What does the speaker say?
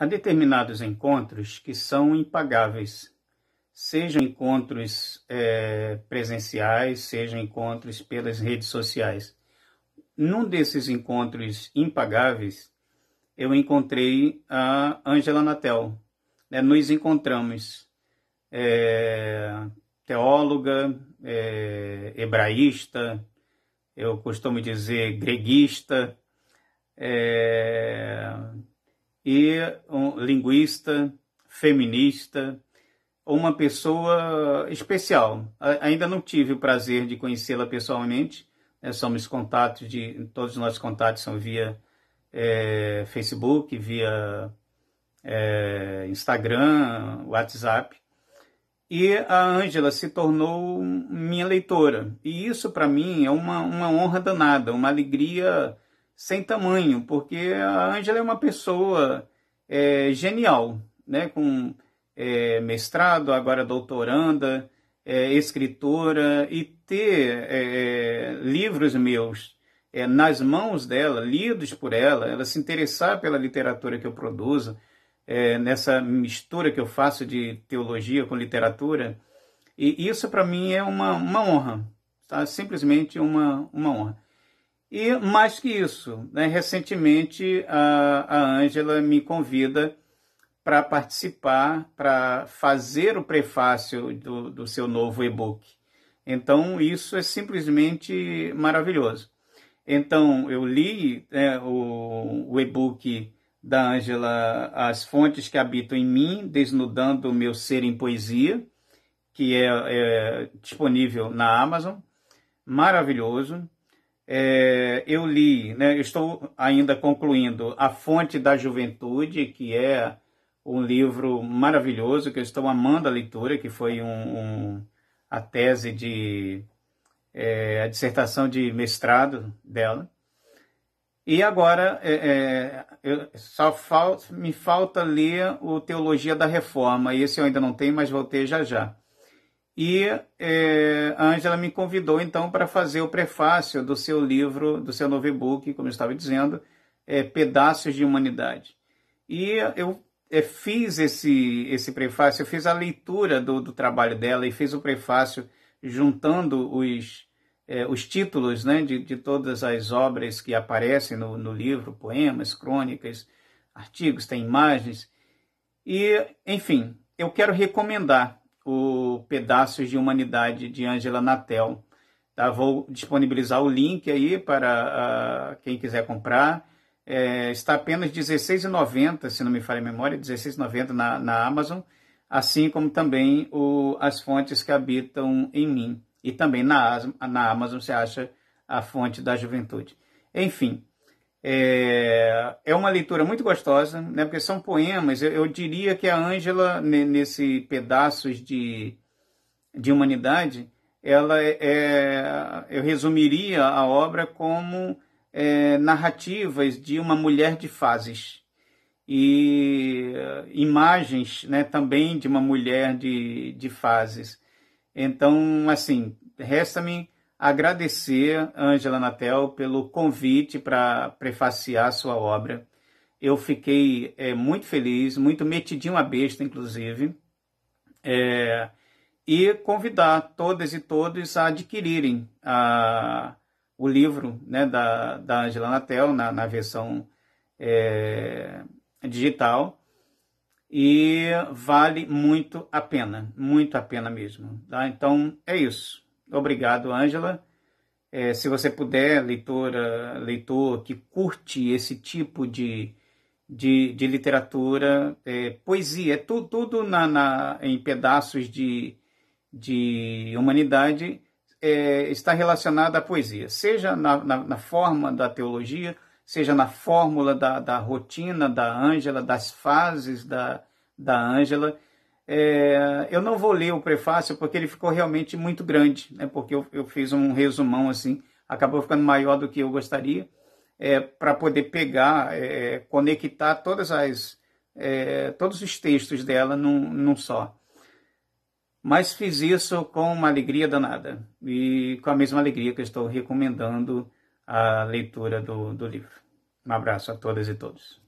Há determinados encontros que são impagáveis, sejam encontros é, presenciais, sejam encontros pelas redes sociais. Num desses encontros impagáveis, eu encontrei a Angela Natel. Né? Nos encontramos, é, teóloga, é, hebraísta, eu costumo dizer greguista, é, e um linguista, feminista, uma pessoa especial. Ainda não tive o prazer de conhecê-la pessoalmente, né? somos contatos de. Todos os nossos contatos são via é, Facebook, via é, Instagram, WhatsApp. E a Ângela se tornou minha leitora. E isso, para mim, é uma, uma honra danada, uma alegria sem tamanho, porque a Ângela é uma pessoa é, genial, né? com é, mestrado, agora doutoranda, é, escritora, e ter é, é, livros meus é, nas mãos dela, lidos por ela, ela se interessar pela literatura que eu produzo, nessa mistura que eu faço de teologia com literatura, e isso para mim é uma, uma honra, tá? simplesmente uma, uma honra. E mais que isso, né, recentemente a Ângela me convida para participar, para fazer o prefácio do, do seu novo e-book. Então, isso é simplesmente maravilhoso. Então, eu li né, o, o e-book da Ângela As Fontes que Habitam em Mim, Desnudando o Meu Ser em Poesia, que é, é disponível na Amazon. Maravilhoso. É, eu li, né, estou ainda concluindo A Fonte da Juventude, que é um livro maravilhoso, que eu estou amando a leitura, que foi um, um a tese de. É, a dissertação de mestrado dela. E agora, é, é, só falta, me falta ler o Teologia da Reforma. Esse eu ainda não tenho, mas voltei já já. E é, a Angela me convidou então para fazer o prefácio do seu livro, do seu novo e-book, como eu estava dizendo, é, Pedaços de Humanidade. E eu é, fiz esse, esse prefácio, eu fiz a leitura do, do trabalho dela e fiz o prefácio juntando os, é, os títulos né, de, de todas as obras que aparecem no, no livro, poemas, crônicas, artigos, tem imagens. E, enfim, eu quero recomendar o, Pedaços de Humanidade de Angela Natel. Tá? Vou disponibilizar o link aí para uh, quem quiser comprar. É, está apenas R$16,90, se não me falha a memória, R$16,90 na, na Amazon, assim como também o, as fontes que habitam em mim. E também na, na Amazon você acha a fonte da juventude. Enfim, é, é uma leitura muito gostosa, né? porque são poemas. Eu, eu diria que a Ângela, nesse pedaços de de humanidade, ela é, é, eu resumiria a obra como é, narrativas de uma mulher de fases e eh, imagens né, também de uma mulher de, de fases. Então, assim, resta-me agradecer, Angela Natel, pelo convite para prefaciar sua obra. Eu fiquei é, muito feliz, muito metidinho a besta, inclusive. É, e convidar todas e todos a adquirirem a, o livro né, da, da Angela Natel na, na versão é, digital e vale muito a pena, muito a pena mesmo. Tá? Então é isso. Obrigado, Angela. É, se você puder, leitora, leitor que curte esse tipo de, de, de literatura, é, poesia, é tudo, tudo na, na, em pedaços de, de humanidade é, está relacionada à poesia, seja na, na, na, forma da teologia, seja na fórmula da, da rotina da Ângela, das fases da Ângela. Da é, eu não vou ler o prefácio porque ele ficou realmente muito grande, né, porque eu, eu fiz um resumão assim, acabou ficando maior do que eu gostaria, é, para poder pegar, é, conectar todas as, é, todos os textos dela num, num só. Mas fiz isso com uma alegria danada e com a mesma alegria que estou recomendando a leitura do, do livro. Um abraço a todas e todos.